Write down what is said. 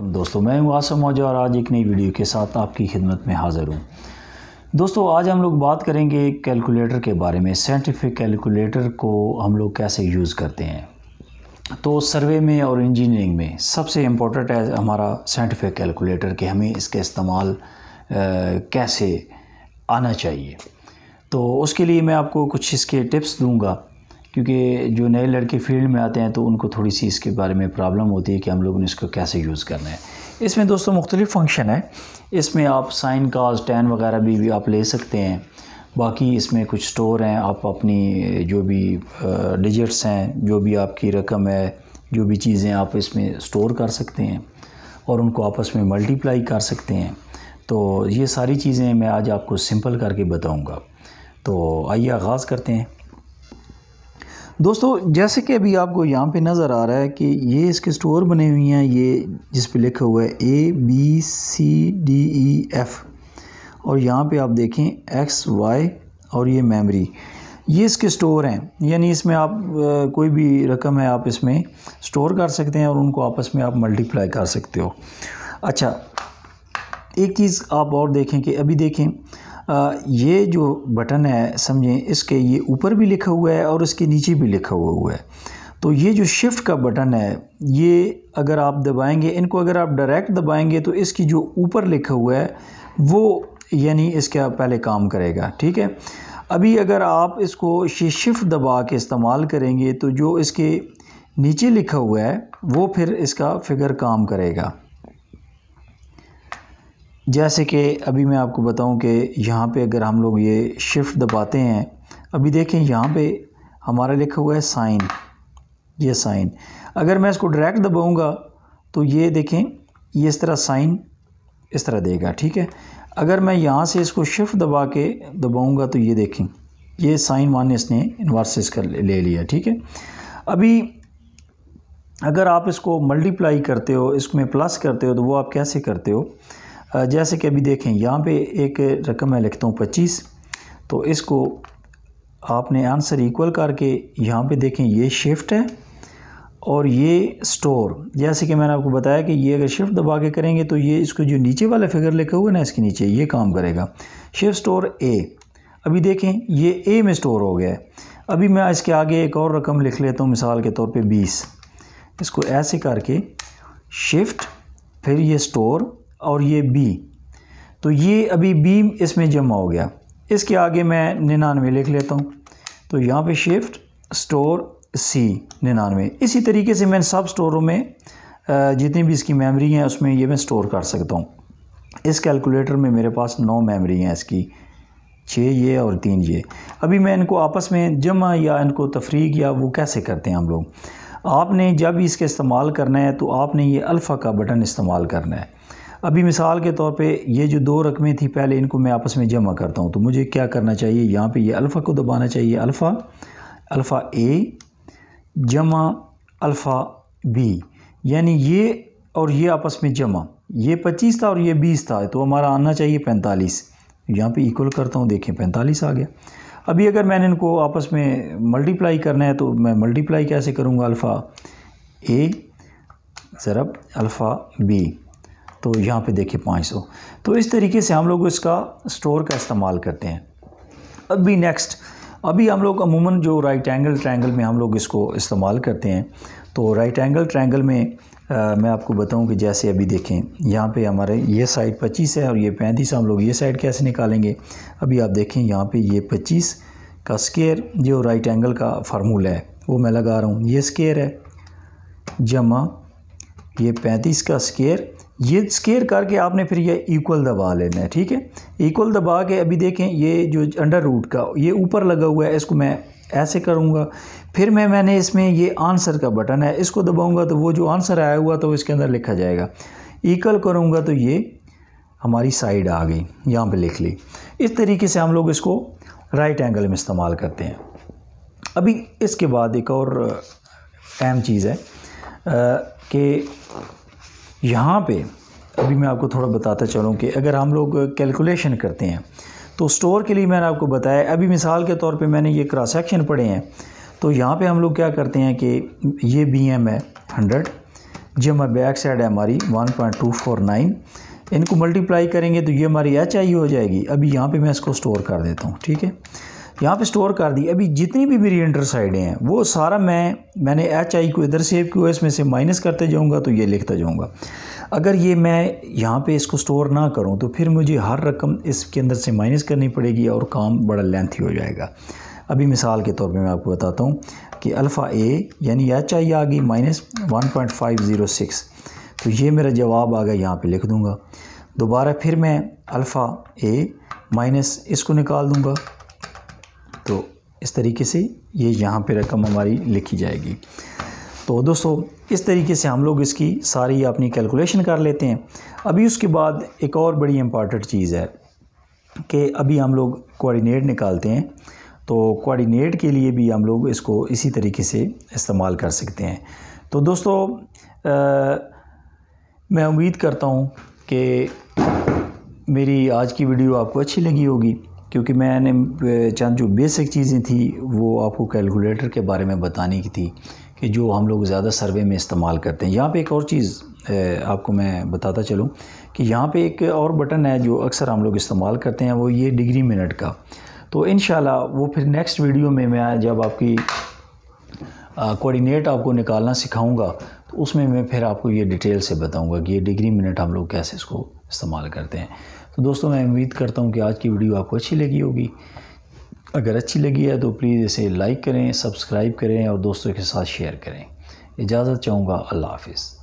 दोस्तों मैं हूँ आसम मौजा और आज एक नई वीडियो के साथ आपकी खिदमत में हाज़िर हूँ दोस्तों आज हम लोग बात करेंगे कैलकुलेटर के बारे में साइंटिफिक कैलकुलेटर को हम लोग कैसे यूज़ करते हैं तो सर्वे में और इंजीनियरिंग में सबसे इम्पोर्टेंट है हमारा साइंटिफिक कैलकुलेटर कि हमें इसका इस्तेमाल कैसे आना चाहिए तो उसके लिए मैं आपको कुछ इसके टिप्स दूँगा क्योंकि जो नए लड़के फील्ड में आते हैं तो उनको थोड़ी सी इसके बारे में प्रॉब्लम होती है कि हम लोगों ने इसको कैसे यूज़ करना है इसमें दोस्तों मुख्तलिफ़ फंक्शन है इसमें आप साइन काज टैन वगैरह भी, भी आप ले सकते हैं बाकी इसमें कुछ स्टोर हैं आप अपनी जो भी डिजिट्स हैं जो भी आपकी रकम है जो भी चीज़ें आप इसमें स्टोर कर सकते हैं और उनको आपस में मल्टीप्लाई कर सकते हैं तो ये सारी चीज़ें मैं आज आपको सिंपल करके बताऊंगा तो आइए आगाज़ करते हैं दोस्तों जैसे कि अभी आपको यहाँ पे नज़र आ रहा है कि ये इसके स्टोर बने हुए हैं ये जिस पे लिखा हुआ है A B C D E F और यहाँ पे आप देखें एक्स वाई और ये मेमोरी ये इसके स्टोर हैं यानी इसमें आप कोई भी रकम है आप इसमें स्टोर कर सकते हैं और उनको आपस में आप मल्टीप्लाई कर सकते हो अच्छा एक चीज़ आप और देखें कि अभी देखें ये जो बटन है समझें इसके ये ऊपर भी लिखा हुआ है और इसके नीचे भी लिखा हुआ हुआ है तो ये जो शिफ्ट का बटन है ये अगर आप दबाएंगे इनको अगर आप डायरेक्ट दबाएंगे तो इसकी जो ऊपर लिखा हुआ है वो यानी इसका पहले काम करेगा ठीक है अभी अगर आप इसको शिफ्ट दबा के इस्तेमाल करेंगे तो जो इसके नीचे लिखा हुआ है वो फिर इसका फिगर काम करेगा जैसे कि अभी मैं आपको बताऊं कि यहाँ पे अगर हम लोग ये शिफ्ट दबाते हैं अभी देखें यहाँ पे हमारा लिखा हुआ है साइन ये साइन अगर मैं इसको डायरेक्ट दबाऊंगा तो ये देखें ये इस तरह साइन इस तरह देगा ठीक है अगर मैं यहाँ से इसको शिफ्ट दबा के दबाऊँगा तो ये देखें ये साइन मान इसने इन्वर्सिस कर ले लिया ठीक है अभी अगर आप इसको मल्टीप्लाई करते हो इसमें प्लस करते हो तो वो आप कैसे करते हो जैसे कि अभी देखें यहाँ पे एक रकम मैं लिखता हूँ पच्चीस तो इसको आपने आंसर इक्वल करके यहाँ पे देखें ये शिफ्ट है और ये स्टोर जैसे कि मैंने आपको बताया कि ये अगर शिफ्ट दबा के करेंगे तो ये इसको जो नीचे वाला फिगर लिखा हुआ है ना इसके नीचे ये काम करेगा शिफ्ट स्टोर ए अभी देखें ये ए में स्टोर हो गया है अभी मैं इसके आगे एक और रकम लिख लेता हूँ मिसाल के तौर पे बीस इसको ऐसे करके शिफ्ट फिर ये स्टोर और ये बी तो ये अभी बी इसमें जमा हो गया इसके आगे मैं निन्यानवे लिख लेता हूँ तो यहाँ पे शिफ्ट स्टोर सी निन्यानवे इसी तरीके से मैं सब स्टोरों में जितनी भी इसकी मेमोरी हैं उसमें ये मैं स्टोर कर सकता हूँ इस कैलकुलेटर में मेरे पास नौ मेमोरी हैं इसकी छः ये और तीन ये अभी मैं इनको आपस में जमा या इनको तफरीक या वो कैसे करते हैं हम लोग आपने जब इसका इस्तेमाल करना है तो आपने ये अल्फ़ा का बटन इस्तेमाल करना है अभी मिसाल के तौर पे ये जो दो रकमें थी पहले इनको मैं आपस में जमा करता हूँ तो मुझे क्या करना चाहिए यहाँ पे ये अल्फ़ा को दबाना चाहिए अल्फ़ा अल्फ़ा ए जमा अल्फ़ा बी यानी ये और ये आपस में जमा ये पच्चीस था और ये बीस था तो हमारा आना चाहिए पैंतालीस यहाँ पर इक्वल करता हूँ देखें पैंतालीस आ गया अभी अगर मैंने इनको आपस में मल्टीप्लाई करना है तो मैं मल्टीप्लाई कैसे करूँगा अल्फ़ा ए ज़रब अल्फ़ा बी तो यहाँ पे देखिए 500 तो इस तरीके से हम लोग इसका स्टोर का इस्तेमाल करते हैं अभी नेक्स्ट अभी हम लोग अमूमन जो राइट एंगल ट्रायंगल में हम लोग इसको इस्तेमाल करते हैं तो राइट एंगल ट्रायंगल में आ, मैं आपको बताऊं कि जैसे अभी देखें यहाँ पे हमारे ये साइड 25 है और ये 35 हम लोग ये साइड कैसे निकालेंगे अभी आप देखें यहाँ पे ये 25 का स्केयर जो राइट एंगल का फार्मूला है वो मैं लगा रहा हूँ ये स्केयर है जमा ये पैंतीस का स्केयर ये स्केयर करके आपने फिर ये इक्वल दबा लेना है ठीक है इक्वल दबा के अभी देखें ये जो अंडर रूट का ये ऊपर लगा हुआ है इसको मैं ऐसे करूँगा फिर मैं मैंने इसमें ये आंसर का बटन है इसको दबाऊँगा तो वो जो आंसर आया हुआ तो इसके अंदर लिखा जाएगा इक्वल करूँगा तो ये हमारी साइड आ गई यहाँ पर लिख ली इस तरीके से हम लोग इसको राइट एंगल में इस्तेमाल करते हैं अभी इसके बाद एक और अहम चीज़ है कि यहाँ पे अभी मैं आपको थोड़ा बताता चलूँ कि अगर हम लोग कैलकुलेशन करते हैं तो स्टोर के लिए मैंने आपको बताया अभी मिसाल के तौर पे मैंने ये क्रॉस सेक्शन पढ़े हैं तो यहाँ पे हम लोग क्या करते हैं कि ये बी एम है हंड्रेड जमा बैक साइड है हमारी one point two four nine इनको मल्टीप्लाई करेंगे तो ये हमारी एच आई हो जाएगी अभी यहाँ पे मैं इसको स्टोर कर देता हूँ ठीक है यहाँ पे स्टोर कर दी अभी जितनी भी मेरी इंटर साइडें हैं वो सारा मैं मैंने एच आई को इधर सेव किया इसमें से माइनस करते जाऊँगा तो ये लिखता जाऊँगा अगर ये मैं यहाँ पे इसको स्टोर ना करूँ तो फिर मुझे हर रकम इसके अंदर से माइनस करनी पड़ेगी और काम बड़ा लेंथी हो जाएगा अभी मिसाल के तौर पर मैं आपको बताता हूँ कि अल्फ़ा ए यानी एच आई आ गई minus one point five zero six तो ये मेरा जवाब आ गया यहाँ पर लिख दूँगा दोबारा फिर मैं अल्फ़ा ए माइनस इसको निकाल दूँगा तो इस तरीके से ये यहाँ पे रकम हमारी लिखी जाएगी तो दोस्तों इस तरीके से हम लोग इसकी सारी अपनी कैलकुलेशन कर लेते हैं अभी उसके बाद एक और बड़ी इम्पॉर्टेंट चीज़ है कि अभी हम लोग कोऑर्डिनेट निकालते हैं तो कोऑर्डिनेट के लिए भी हम लोग इसको इसी तरीके से इस्तेमाल कर सकते हैं तो दोस्तों आ, मैं उम्मीद करता हूँ कि मेरी आज की वीडियो आपको अच्छी लगी होगी क्योंकि मैंने चंद जो बेसिक चीज़ें थी वो आपको कैलकुलेटर के बारे में बताने की थी कि जो हम लोग ज़्यादा सर्वे में इस्तेमाल करते हैं यहाँ पे एक और चीज़ आपको मैं बताता चलूँ कि यहाँ पे एक और बटन है जो अक्सर हम लोग इस्तेमाल करते हैं वो ये डिग्री मिनट का तो इन वो फिर नेक्स्ट वीडियो में मैं जब आपकी कोऑर्डिनेट आपको निकालना सिखाऊंगा तो उसमें मैं फिर आपको ये डिटेल से बताऊंगा कि ये डिग्री मिनट हम लोग कैसे इसको इस्तेमाल करते हैं तो दोस्तों मैं उम्मीद करता हूँ कि आज की वीडियो आपको अच्छी लगी होगी अगर अच्छी लगी है तो प्लीज़ इसे लाइक करें सब्सक्राइब करें और दोस्तों के साथ शेयर करें इजाज़त चाहूँगा अल्लाह हाफिज़